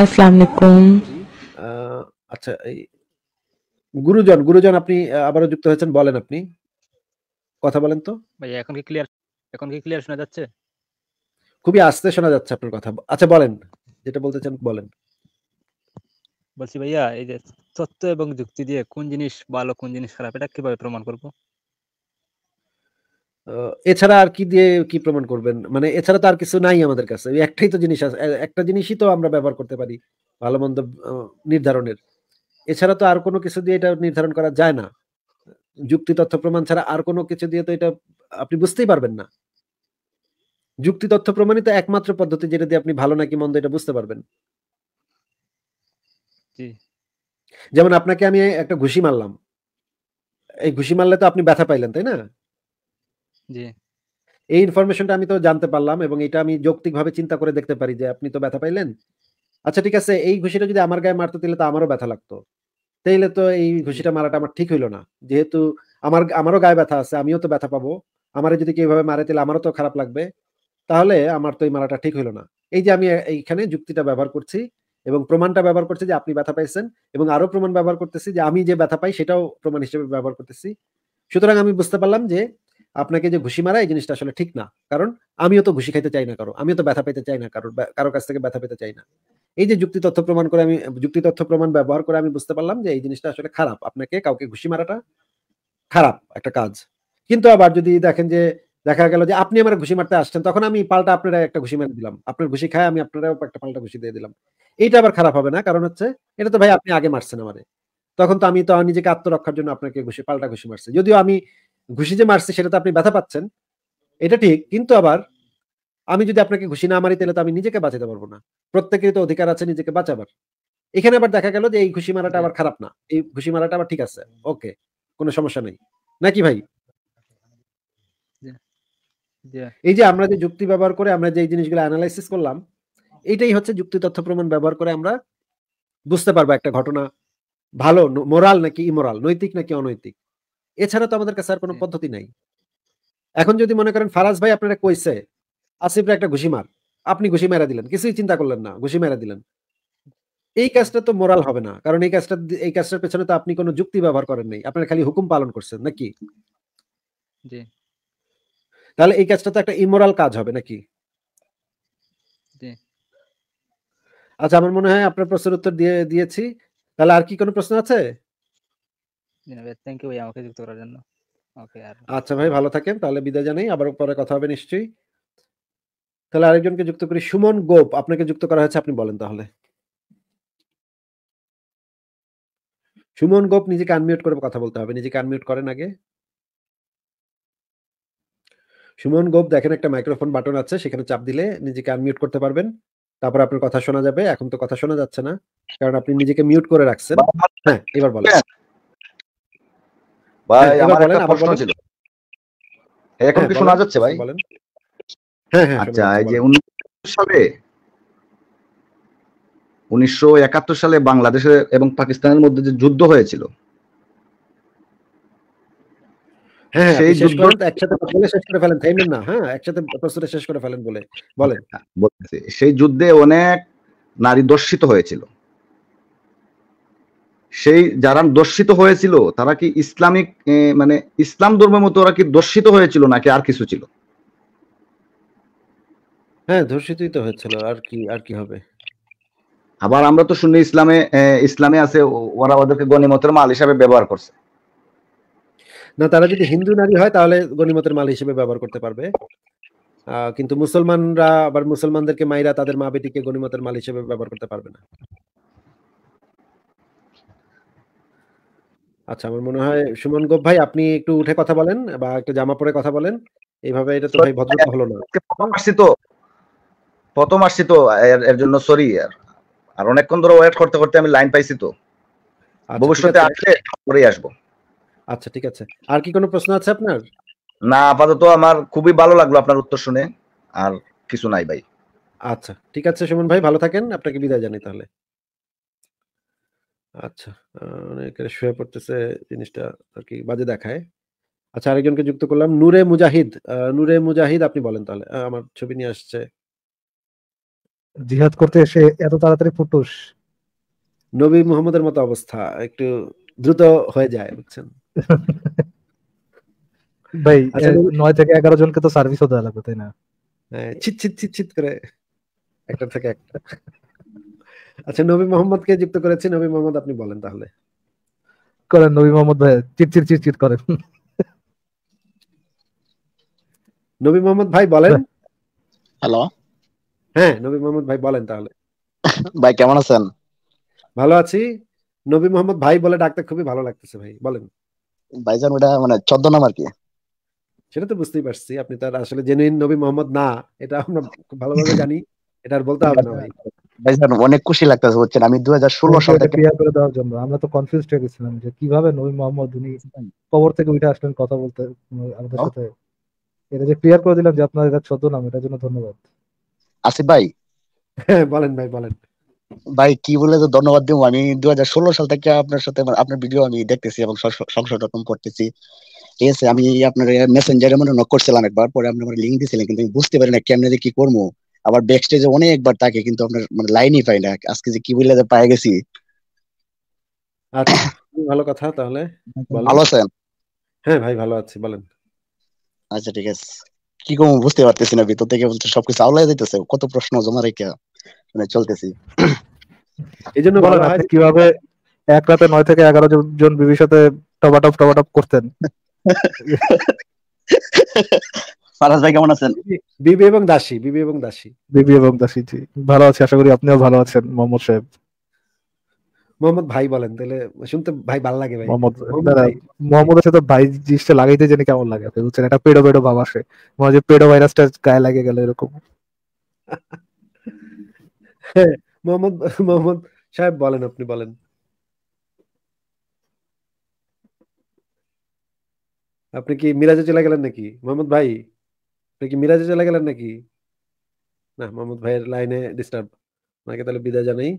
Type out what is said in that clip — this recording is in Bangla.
আসসালামু আচ্ছা গুরুজন গুরুজন আপনি আবারও যুক্ত হয়েছেন বলেন আপনি কথা বলেন তো ভাই এখন কি ক্লিয়ার এখন কি ক্লিয়ার শোনা যাচ্ছে খুবই আস্তে শোনা যাচ্ছে আপনার কথা আচ্ছা বলেন যেটা বলতে চান বলেন বলছি ভাইয়া এই যে তত্ত্ব এবং যুক্তি দিয়ে কোন জিনিস ভালো কোন জিনিস খারাপ এটা কিভাবে প্রমাণ করবো এছাড়া আর কি দিয়ে কি প্রমাণ করবেন মানে এছাড়া তো আর কিছু নাই আমাদের কাছে একটাই তো জিনিস আছে একটা জিনিসই তো আমরা ব্যবহার করতে পারি ভালো মন্দ নির্ধারণের এছাড়া তো আর কোনো কিছু দিয়ে এটা নির্ধারণ করা যায় না যুক্তি তথ্য প্রমাণ ছাড়া আর কোনো কিছু দিয়ে তো এটা আপনি বুঝতেই পারবেন না যুক্তি তথ্য প্রমাণিত একমাত্র পদ্ধতি যেটা দিয়ে আপনি ভালো নাকি মন্দ এটা বুঝতে পারবেন যেমন আপনাকে আমি একটা ঘুষি মারলাম এই ঘুষি মারলে তো আপনি ব্যথা পাইলেন তাই না এই ইনফরমেশনটা আমি তো জানতে পারলাম এবং এটা আমি যৌক্তিক ভাবে চিন্তা করে দেখতে পারি যে আপনি তো ব্যথা পাইলেন আচ্ছা ঠিক আছে এই ঘুষিটা যদি আমার গায়ে মারতো তাহলে তো আমারও ব্যথা লাগতো তাইলে তো এই ঘুষিটা মারাটা আমার ঠিক হইলো না যেহেতু আমার আমারও গায়ে ব্যথা আছে আমিও তো ব্যথা পাবো আমারে যদি কেউ এভাবে মারে তাহলে আমারও তো খারাপ লাগবে তাহলে আমার তো এই মারাটা ঠিক হইলো না এই যে আমি এইখানে যুক্তিটা ব্যবহার করছি এবং প্রমাণটা ব্যবহার করছি যে আপনি ব্যথা পাইছেন এবং আরো প্রমাণ ব্যবহার করতেছি যে আমি যে ব্যথা পাই সেটাও প্রমাণ হিসেবে ব্যবহার করতেছি সুতরাং আমি বুঝতে পারলাম যে আপনাকে যে ঘুষি মারা এই জিনিসটা আসলে ঠিক না কারণ আমিও তো ঘুষি খাইতে চাই না কারো আমিও তো ব্যথা পেতে চাই না কারো কারো কাছ থেকে ব্যথা পেতে চাই না এই যে যুক্তি তথ্য প্রমাণ করে আমি যুক্তি তথ্য প্রমাণ ব্যবহার করে আমি বুঝতে পারলাম যে এই জিনিসটা আসলে খারাপ আপনাকে কাউকে ঘুষি মারাটা খারাপ একটা কাজ কিন্তু আবার যদি দেখেন যে দেখা গেল যে আপনি আমার ঘুষি মারতে আসছেন তখন আমি পাল্টা আপনারা একটা ঘুষি মেরে দিলাম আপনার ঘুষি খায় আমি আপনারাও একটা পাল্টা ঘুষি দিয়ে দিলাম এটা আবার খারাপ হবে না কারণ হচ্ছে এটা তো ভাই আপনি আগে মারছেন আমারে তখন তো আমি তো নিজেকে আত্মরক্ষার জন্য আপনাকে ঘুষি পাল্টা ঘুষি মারছি যদিও আমি ঘুষি যে মারছে সেটা তো আপনি ব্যথা পাচ্ছেন এটা ঠিক কিন্তু আবার আমি যদি আপনাকে ঘুষি না মারি তাহলে তো আমি নিজেকে বাঁচাতে পারবো না প্রত্যেকেরই তো অধিকার আছে নিজেকে বাঁচাবার এখানে আবার দেখা গেল যে এই ঘুষি মারাটা আচ্ছা। আবার খারাপ না এই ঘুষি মারাটা আবার ঠিক আছে ওকে কোনো সমস্যা নেই নাকি ভাই এই যে আমরা যে যুক্তি ব্যবহার করে আমরা যে জিনিসগুলো অ্যানালাইসিস করলাম এটাই হচ্ছে যুক্তি তথ্য প্রমাণ ব্যবহার করে আমরা বুঝতে পারবো একটা ঘটনা ভালো মোরাল নাকি ইমোরাল নৈতিক নাকি অনৈতিক এছাড়া তো আমাদের কাছে আর কোনো পদ্ধতি নাই এখন যদি মনে করেন ফারাজ ভাই আপনারা কইছে আসিফরা একটা ঘুষি মার আপনি ঘুষি মেরা দিলেন কিছুই চিন্তা করলেন না ঘুষি মেরা দিলেন এই কাজটা তো মোরাল হবে না কারণ এই কাজটা এই কাজটার পেছনে তো আপনি কোনো যুক্তি ব্যবহার করেন নাই আপনারা খালি হুকুম পালন করছেন নাকি জি তাহলে এই কাজটা তো একটা ইমোরাল কাজ হবে নাকি জি আচ্ছা আমার মনে হয় আপনার প্রশ্নের উত্তর দিয়ে দিয়েছি তাহলে আর কি কোনো প্রশ্ন আছে জনাবে থ্যাংক ইউ ভাই আমাকে যুক্ত করার জন্য ওকে আর আচ্ছা ভাই ভালো থাকেন তাহলে বিদায় জানাই আবার পরে কথা হবে নিশ্চয়ই তাহলে আরেকজনকে যুক্ত করি সুমন গোপ আপনাকে যুক্ত করা হয়েছে আপনি বলেন তাহলে সুমন গোপ নিজেকে আনমিউট করে কথা বলতে হবে নিজেকে আনমিউট করেন আগে সুমন গোপ দেখেন একটা মাইক্রোফোন বাটন আছে সেখানে চাপ দিলে নিজেকে আনমিউট করতে পারবেন তারপর আপনার কথা শোনা যাবে এখন তো কথা শোনা যাচ্ছে না কারণ আপনি নিজেকে মিউট করে রাখছেন হ্যাঁ এবার বলেন ভাই হ্যাঁ, আমার একটা প্রশ্ন ছিল এখন হ্যাঁ, কি শোনা যাচ্ছে ভাই হ্যাঁ, আচ্ছা এই যে সালে উনিশশো সালে বাংলাদেশের এবং পাকিস্তানের মধ্যে যে যুদ্ধ হয়েছিল শেষ করে ফেলেন না হ্যাঁ একসাথে শেষ করে ফেলেন বলে বলেন আচ্ছা, সেই যুদ্ধে অনেক নারী দর্শিত হয়েছিল সেই যারা দর্শিত হয়েছিল তারা কি ইসলামিক মানে ইসলাম ধর্মের মতো ওরা কি দর্শিত হয়েছিল নাকি আর কিছু ছিল হ্যাঁ ধর্ষিতই তো হয়েছিল আর কি আর কি হবে আবার আমরা তো শুনি ইসলামে ইসলামে আছে ওরা ওদেরকে গণিমতের মাল হিসাবে ব্যবহার করছে না তারা যদি হিন্দু নারী হয় তাহলে গণিমতের মাল হিসেবে ব্যবহার করতে পারবে কিন্তু মুসলমানরা আবার মুসলমানদেরকে মাইরা তাদের মা বেটিকে গণিমতের মাল হিসেবে ব্যবহার করতে পারবে না আচ্ছা আমার মনে হয় সুমন গোপ ভাই আপনি একটু উঠে কথা বলেন বা একটু জামা পরে কথা বলেন এইভাবে এটা তো ভাই ভদ্রতা হলো না প্রথম আসছি তো প্রথম আসছি তো এর জন্য সরি আর অনেকক্ষণ ধরে ওয়েট করতে করতে আমি লাইন পাইছি তো আচ্ছা, ভবিষ্যতে আসলে পরেই আসবো আচ্ছা ঠিক আছে আর কি কোনো প্রশ্ন আছে আপনার না আপাতত আমার খুবই ভালো লাগলো আপনার উত্তর শুনে আর কিছু নাই ভাই আচ্ছা ঠিক আছে সুমন ভাই ভালো থাকেন আপনাকে বিদায় জানাই তাহলে আচ্ছা অনেকের মানে শুয়ে পড়তেছে জিনিসটা আর কি বাজে দেখায় আচ্ছা আরেকজনকে যুক্ত করলাম নূরে মুজাহিদ নূরে মুজাহিদ আপনি বলেন তাহলে আমার ছবি নিয়ে আসছে জিহাদ করতে এসে এত তাড়াতাড়ি ফুটুস নবী মুহাম্মদের মতো অবস্থা একটু দ্রুত হয়ে যায় বুঝছেন ভাই আচ্ছা, নয় থেকে এগারো জনকে তো সার্ভিসও দেওয়া লাগবে তাই না হ্যাঁ, ছিট ছিট ছিট ছিট করে একটা থেকে একটা আচ্ছা নবী মোহাম্মদ কে যুক্ত করেছি নবী মোহাম্মদ আপনি বলেন তাহলে করেন নবী মোহাম্মদ ভাই চিটচিট চিটচিট করেন নবী মোহাম্মদ ভাই বলেন হ্যালো হ্যাঁ নবী মোহাম্মদ ভাই বলেন তাহলে ভাই কেমন আছেন ভালো আছি নবী মোহাম্মদ ভাই বলে ডাকতে খুবই ভালো লাগতেছে ভাই বলেন ভাইজান ওটা মানে ছদ্মনাম আর কি সেটা তো বুঝতেই পারছি আপনি তার আসলে জেনুইন নবী মোহাম্মদ না এটা আমরা খুব ভালোভাবে জানি এটা আর বলতে হবে না ভাই অনেক খুশি লাগতেছে আমি সাল থেকে করে দেওয়ার জন্য আমরা তো কনফিউজ হয়ে গেছিলাম যে কিভাবে নবী মোহাম্মদ উনি কবর থেকে উঠে আসলেন কথা বলতে আমাদের সাথে এটা যে ক্লিয়ার করে দিলাম যে আপনার এটা ছোট নাম এটার জন্য ধন্যবাদ ভাই হ্যাঁ, বলেন ভাই বলেন ভাই কি বলে তো ধন্যবাদ দিব আমি ষোলো সাল থেকে আপনার সাথে আপনার ভিডিও আমি দেখতেছি এবং সংশোধন করতেছি ঠিক আছে আমি আপনার মেসেঞ্জারে মনে নক করছিলাম একবার পরে আপনি আমার দিয়েছিলেন কিন্তু আমি বুঝতে পারি না কেমনে কি করবো আবার ব্যাক স্টেজে অনেকবার তাকে কিন্তু আমরা মানে লাইনই পাই না আজকে যে কি বললে যে পায়ে গেছি আচ্ছা ভালো কথা তাহলে ভালো আছেন হ্যাঁ ভাই ভালো আছি বলেন আচ্ছা ঠিক আছে কি কম বুঝতে পারতেছি না ভিতর থেকে বলতে সবকিছু আওলাই যাইতেছে কত প্রশ্ন জমা রেখে মানে চলতেছি এই জন্য বলেন কিভাবে এক রাতে নয় থেকে এগারো জন বিবির সাথে টপাটপ টপাটপ করতেন ফারাজ ভাই কেমন আছেন বিবি এবং দাসী বিবি এবং দাসী বিবি এবং দাসী জি ভালো আছি আশা করি আপনিও ভালো আছেন মোহাম্মদ সাহেব মোহাম্মদ ভাই বলেন তাহলে শুনতে ভাই ভালো লাগে ভাই মোহাম্মদ মোহাম্মদের সাথে ভাই জিনিসটা লাগাইতে কেমন লাগে আপনি বুঝছেন পেডো পেডো ভাব আসে মনে হয় পেডো ভাইরাসটা গায়ে লাগে গেল এরকম হ্যাঁ, মোহাম্মদ মোহাম্মদ সাহেব বলেন আপনি বলেন আপনি কি মিরাজে চলে গেলেন নাকি মোহাম্মদ ভাই নাকি মিরাজে চলে গেলেন নাকি না মোহাম্মদ ভাইয়ের লাইনে ডিস্টার্ব আপনাকে তাহলে বিদায় জানাই